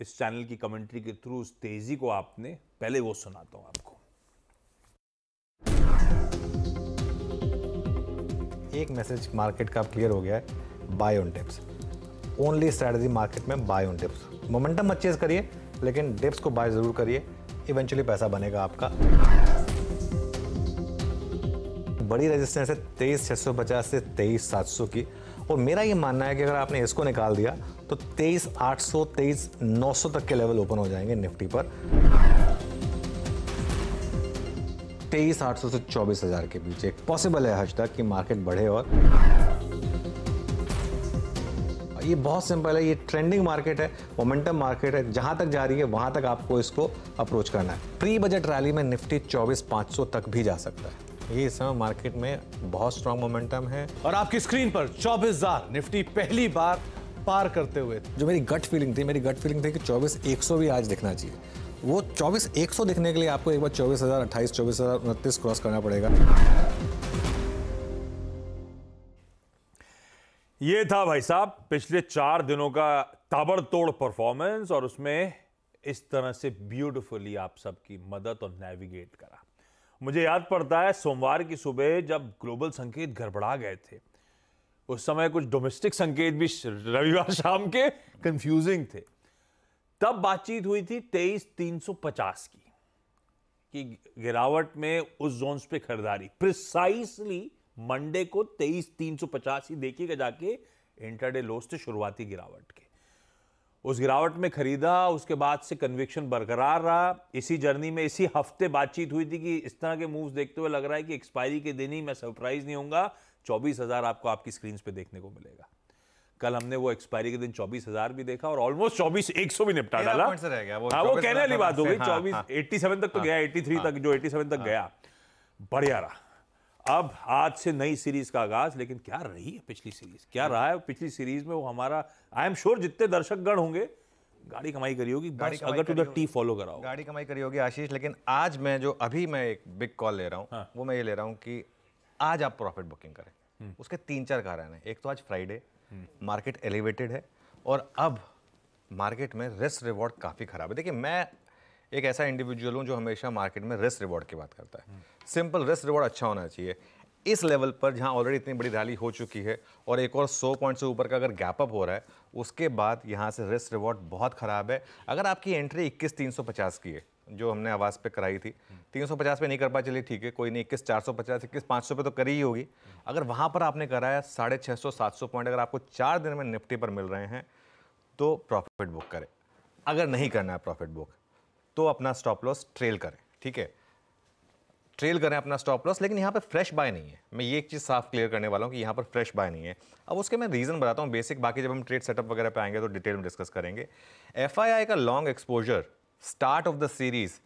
इस चैनल की कमेंट्री के थ्रू उस तेज़ी को आपने पहले वो सुनाता हूं आपको एक मैसेज मार्केट का क्लियर हो गया है buy on dips only strategy market में बाय ऑन डिप्स मोमेंटम अच्छे से करिए लेकिन डिप्स को बाय ज़रूर करिए इवेंचुअली पैसा बनेगा आपका बड़ी रेजिस्टेंस है तेईस छः सौ पचास से तेईस सात सौ की और मेरा ये मानना है कि अगर आपने इसको निकाल दिया तो तेईस आठ सौ तेईस नौ सौ तक के लेवल ओपन हो जाएंगे निफ्टी पर तेईस आठ सौ से चौबीस हजार के बीच एक पॉसिबल है हज तक कि मार्केट बढ़े और ये बहुत सिंपल है ये ट्रेंडिंग मार्केट है मोमेंटम मार्केट है जहां तक जा रही है वहां तक आपको इसको अप्रोच करना है प्री बजट रैली में निफ्टी चौबीस पांच सौ तक भी जा सकता है ये इस समय मार्केट में बहुत स्ट्रांग मोमेंटम है और आपकी स्क्रीन पर चौबीस निफ्टी पहली बार पार करते हुए जो मेरी गट फीलिंग थी मेरी गट फीलिंग थी कि चौबीस एक सौ भी आज दिखना चाहिए वो चौबीस एक सौ दिखने के लिए आपको एक बार चौबीस हज़ार अट्ठाईस चौबीस हज़ार उनतीस क्रॉस करना पड़ेगा ये था भाई साहब पिछले चार दिनों का ताबड़तोड़ परफॉर्मेंस और उसमें इस तरह से ब्यूटिफुली आप सबकी मदद और नेविगेट करा मुझे याद पड़ता है सोमवार की सुबह जब ग्लोबल संकेत गड़बड़ा गए थे उस समय कुछ डोमेस्टिक संकेत भी रविवार शाम के कंफ्यूजिंग थे तब बातचीत हुई थी तेईस तीन सौ पचास की कि गिरावट में उस जोन्स पे खरीदारी प्रिसाइसली मंडे को तेईस तीन सौ पचास ही देखिएगा जाके इंटरडे लोस थे शुरुआती गिरावट के उस गिरावट में ख़रीदा उसके बाद से कन्विक्शन बरकरार रहा इसी जर्नी में इसी हफ्ते बातचीत हुई थी कि इस तरह के मूव्स देखते हुए लग रहा है कि एक्सपायरी के दिन ही मैं सरप्राइज़ नहीं होऊंगा चौबीस हज़ार आपको आपकी स्क्रीन पे देखने को मिलेगा कल हमने वो एक्सपायरी के दिन चौबीस हजार भी देखा और ऑलमोस्ट चौबीस एक सौ भी निपटा डाला वो, हाँ, वो कहने वाली बात हो गई हाँ, चौबीस एट्टी हाँ। सेवन तक तो हाँ। गया एट्टी थ्री तक जो एट्टी सेवन तक गया बढ़िया रहा अब आज से नई सीरीज का आगाज लेकिन क्या रही है पिछली सीरीज क्या रहा है पिछली सीरीज में वो हमारा आई एम श्योर जितने दर्शक गण होंगे गाड़ी कमाई करी होगी गाड़ी अगर टू द टी फॉलो कराओ गाड़ी कमाई करी होगी आशीष लेकिन आज मैं जो अभी मैं एक बिग कॉल ले रहा हूँ हाँ। वो मैं ये ले रहा हूँ कि आज आप प्रॉफिट बुकिंग करें हम्म। उसके तीन चार कारण हैं एक तो आज फ्राइडे मार्केट एलिवेटेड है और अब मार्केट में रिस्क रिवॉर्ड काफ़ी खराब है देखिए मैं एक ऐसा इंडिविजुअल हूँ जो हमेशा मार्केट में रिस्क रिवॉर्ड की बात करता है सिंपल रिस्क रिवॉर्ड अच्छा होना चाहिए इस लेवल पर जहाँ ऑलरेडी इतनी बड़ी रैली हो चुकी है और एक और 100 पॉइंट से ऊपर का अगर गैप अप हो रहा है उसके बाद यहाँ से रिस्क रिवॉर्ड बहुत ख़राब है अगर आपकी एंट्री इक्कीस तीन सौ पचास की है जो हमने आवाज़ पे कराई थी 350 पे नहीं कर पाए चलिए ठीक है कोई नहीं इक्कीस चार सौ पचास इक्कीस पाँच सौ पे तो करी ही होगी अगर वहाँ पर आपने कराया साढ़े छः सौ सात सौ पॉइंट अगर आपको चार दिन में निफ्टी पर मिल रहे हैं तो प्रॉफिट बुक करें अगर नहीं करना है प्रॉफिट बुक तो अपना स्टॉप लॉस ट्रेल करें ठीक है ट्रेल करें अपना स्टॉप लॉस लेकिन यहाँ पर फ्रेश बाय नहीं है मैं ये एक चीज़ साफ क्लियर करने वाला हूँ कि यहाँ पर फ्रेश बाय नहीं है अब उसके मैं रीज़न बताता हूँ बेसिक बाकी जब हम ट्रेड सेटअप वगैरह पे आएंगे तो डिटेल में डिस्कस करेंगे एफ का long exposure start of the series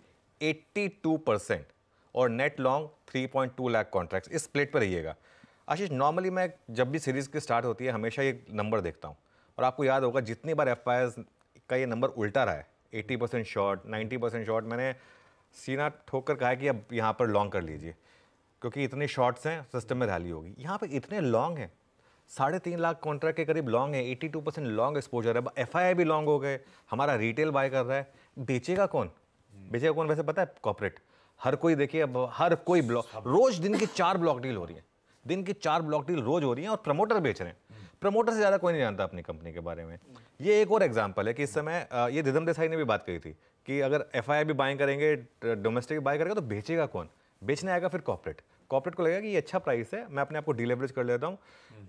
82 percent और नेट लॉन्ग 3.2 लाख कॉन्ट्रैक्ट्स इस प्लेट पर रहिएगा आशीष नॉर्मली मैं जब भी सीरीज़ की स्टार्ट होती है हमेशा ये नंबर देखता हूँ और आपको याद होगा जितनी बार एफ का ये नंबर उल्टा रहा है 80 परसेंट शॉर्ट 90 परसेंट शॉर्ट मैंने सीना ठोक कर कहा है कि अब यहाँ पर लॉन्ग कर लीजिए क्योंकि इतने शॉट्स हैं सिस्टम में रैली होगी यहाँ पर इतने लॉन्ग हैं साढ़े तीन लाख कॉन्ट्रैक्ट के करीब लॉन्ग है eighty two percent long exposure है एफ आई आई भी लॉन्ग हो गए हमारा रिटेल बाय कर रहा है बेचेगा कौन बेचेगा कौन वैसे पता है कॉपरेट हर कोई देखिए अब हर कोई ब्लॉक रोज दिन की चार ब्लॉक डील हो रही है दिन की चार ब्लॉक डील रोज हो रही है और प्रमोटर बेच रहे हैं प्रमोटर से ज़्यादा कोई नहीं जानता अपनी कंपनी के बारे में ये एक और एग्जाम्पल है कि इस समय ये दिदम देसाई ने भी बात कही थी कि अगर एफ भी बाइंग करेंगे डोमेस्टिक बाय करेगा तो बेचेगा कौन बेचने आएगा फिर कॉपरेट कॉपरेट को लगेगा कि ये अच्छा प्राइस है मैं अपने आप को डिलेवरेज कर लेता हूँ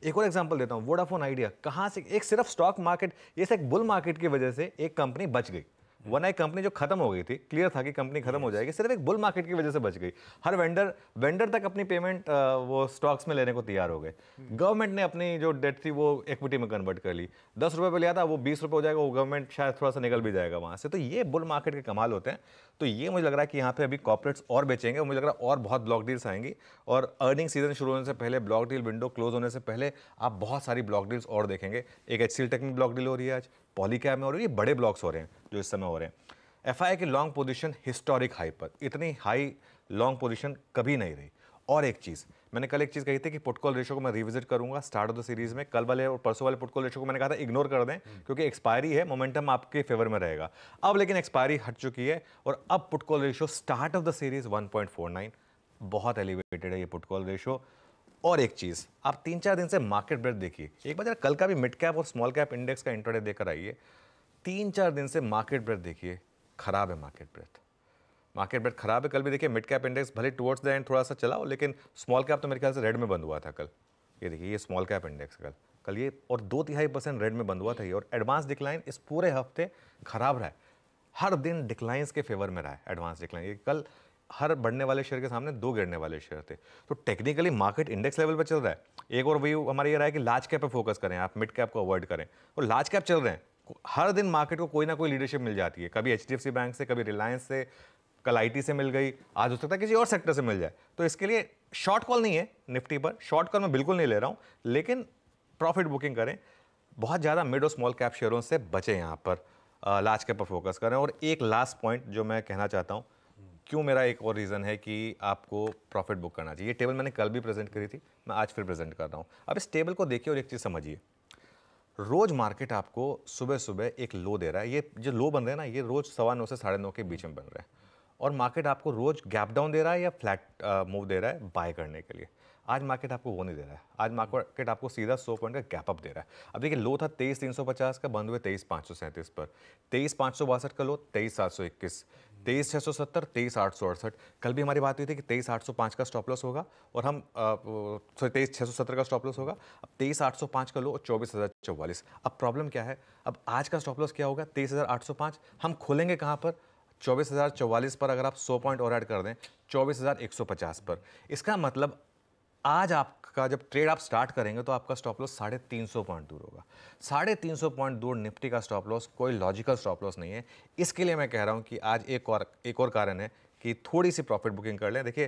एक और एग्जाम्पल देता हूँ वोडाफोन आइडिया कहाँ से एक सिर्फ स्टॉक मार्केट ये एक बुल मार्केट की वजह से एक कंपनी बच गई वन आई कंपनी जो खत्म हो गई थी क्लियर था कि कंपनी खत्म हो जाएगी सिर्फ एक बुल मार्केट की वजह से बच गई हर वेंडर वेंडर तक अपनी पेमेंट वो स्टॉक्स में लेने को तैयार हो गए गवर्नमेंट hmm. ने अपनी जो डेट थी वो इक्विटी में कन्वर्ट कर ली दस रुपये पर लिया था वो बीस रुपये हो जाएगा वो गवर्नमेंट शायद थोड़ा सा निकल भी जाएगा वहाँ से तो ये बुल मार्केट के कमाल होते हैं तो ये मुझे लग रहा है कि यहाँ पे अभी कॉपरेट्स और बेचेंगे मुझे लग रहा है और बहुत ब्लॉक डील्स आएंगी और अर्निंग सीजन शुरू होने से पहले ब्लॉक डील विंडो क्लोज होने से पहले आप बहुत सारी ब्लॉक डील्स और देखेंगे एक एच सी में ब्लॉक डील हो रही है आज पॉलीकैब में हो रही है बड़े ब्लॉक्स हो रहे हैं जो इस समय हो रहे हैं एफ की लॉन्ग पोजिशन हिस्टोरिक हाई पर इतनी हाई लॉन्ग पोजिशन कभी नहीं रही और एक चीज़ मैंने कल एक चीज़ कही थी कि पुटकॉल रेशो को मैं रिविजिट करूंगा स्टार्ट ऑफ द सीरीज में कल वाले और परसों वाले पुटकॉल रेशो को मैंने कहा था इग्नोर कर दें क्योंकि एक्सपायरी है मोमेंटम आपके फेवर में रहेगा अब लेकिन एक्सपायरी हट चुकी है और अब put call ratio start of the series one बहुत एलिवेटेड है ये पुटकॉल रेशो और एक चीज़ आप तीन चार दिन से मार्केट ब्रेथ देखिए एक बार कल का भी मिड कैप और स्मॉल कैप इंडेक्स का इंटरडे देकर आइए तीन चार दिन से मार्केट ब्रेथ देखिए खराब है मार्केट ब्रेथ मार्केट बेट खराब है कल भी देखिए मिड कैप इंडेक्स भले टुवर्ड्स द एंड थोड़ा सा चला हो लेकिन स्मॉल कैप तो मेरे ख्याल से रेड में बंद हुआ था कल ये देखिए ये स्मॉल कैप इंडेक्स कल कल ये और दो तिहाई परसेंट रेड में बंद हुआ था ये और एडवांस डिक्लाइन इस पूरे हफ्ते खराब रहा है हर दिन डिक्लाइंस के फेवर में रहा है एडवांस डिक्लाइन ये कल हर बढ़ने वाले शेयर के सामने दो गिरने वाले शेयर थे तो टेक्निकली मार्केट इंडेक्स लेवल पर चल रहा है एक और वही हमारा ये रहा है कि लार्ज कैप पर फोकस करें आप मिड कैप को अवॉइड करें और लार्ज कैप चल रहे हैं हर दिन मार्केट को कोई ना कोई लीडरशिप मिल जाती है कभी एच बैंक से कभी रिलायंस से कल आईटी से मिल गई आज हो सकता है किसी और सेक्टर से मिल जाए तो इसके लिए शॉर्ट कॉल नहीं है निफ्टी पर शॉर्ट कॉल मैं बिल्कुल नहीं ले रहा हूँ लेकिन प्रॉफिट बुकिंग करें बहुत ज़्यादा मिड और स्मॉल कैप शेयरों से बचें यहाँ पर लार्ज कैप पर फोकस करें और एक लास्ट पॉइंट जो मैं कहना चाहता हूँ क्यों मेरा एक और रीज़न है कि आपको प्रॉफिट बुक करना चाहिए ये टेबल मैंने कल भी प्रेजेंट करी थी मैं आज फिर प्रेजेंट कर रहा हूँ अब इस टेबल को देखिए और एक चीज़ समझिए रोज़ मार्केट आपको सुबह सुबह एक लो दे रहा है ये जो लो बन रहे हैं ना ये रोज़ सवा नौ से साढ़े नौ के बीच में बन रहा है और मार्केट आपको रोज़ गैप डाउन दे रहा है या फ्लैट मूव दे रहा है बाय करने के लिए आज मार्केट आपको वो नहीं दे रहा है आज मार्केट आपको सीधा सौ पॉइंट का गैप अप दे रहा है अब देखिए लो था तेईस तीन सौ पचास का बंद हुए तेईस पाँच सौ सैंतीस पर तेईस पाँच सौ बासठ का लो तेईस सात सौ इक्कीस तेईस छः सौ सत्तर तेईस आठ सौ अड़सठ कल भी हमारी बात हुई थी कि तेईस आठ सौ पाँच का स्टॉप लॉस होगा और हम सॉरी तेईस छः सौ सत्तर का स्टॉप लॉस होगा अब तेईस आठ सौ पाँच का लो और चौबीस हज़ार चौवालीस अब प्रॉब्लम क्या है अब आज का स्टॉप लॉस क्या होगा तेईस हज़ार आठ सौ पाँच हम खोलेंगे कहाँ पर चौबीस हज़ार चौवालीस पर अगर आप सौ पॉइंट और ऐड कर दें चौबीस हज़ार एक सौ पचास पर इसका मतलब आज आपका जब ट्रेड आप स्टार्ट करेंगे तो आपका स्टॉप लॉस साढ़े तीन सौ पॉइंट दूर होगा साढ़े तीन सौ पॉइंट दूर निफ्टी का स्टॉप लॉस कोई लॉजिकल स्टॉप लॉस नहीं है इसके लिए मैं कह रहा हूँ कि आज एक और एक और कारण है कि थोड़ी सी प्रॉफिट बुकिंग कर लें देखिए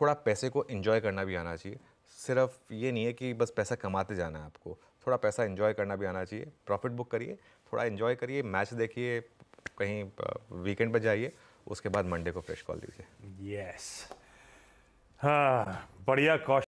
थोड़ा पैसे को इन्जॉय करना भी आना चाहिए सिर्फ ये नहीं है कि बस पैसा कमाते जाना है आपको थोड़ा पैसा इन्जॉय करना भी आना चाहिए प्रॉफिट बुक करिए थोड़ा इन्जॉय करिए मैच देखिए कहीं वीकेंड पर जाइए उसके बाद मंडे को फ्रेश कॉल दीजिए यस हाँ बढ़िया कौशल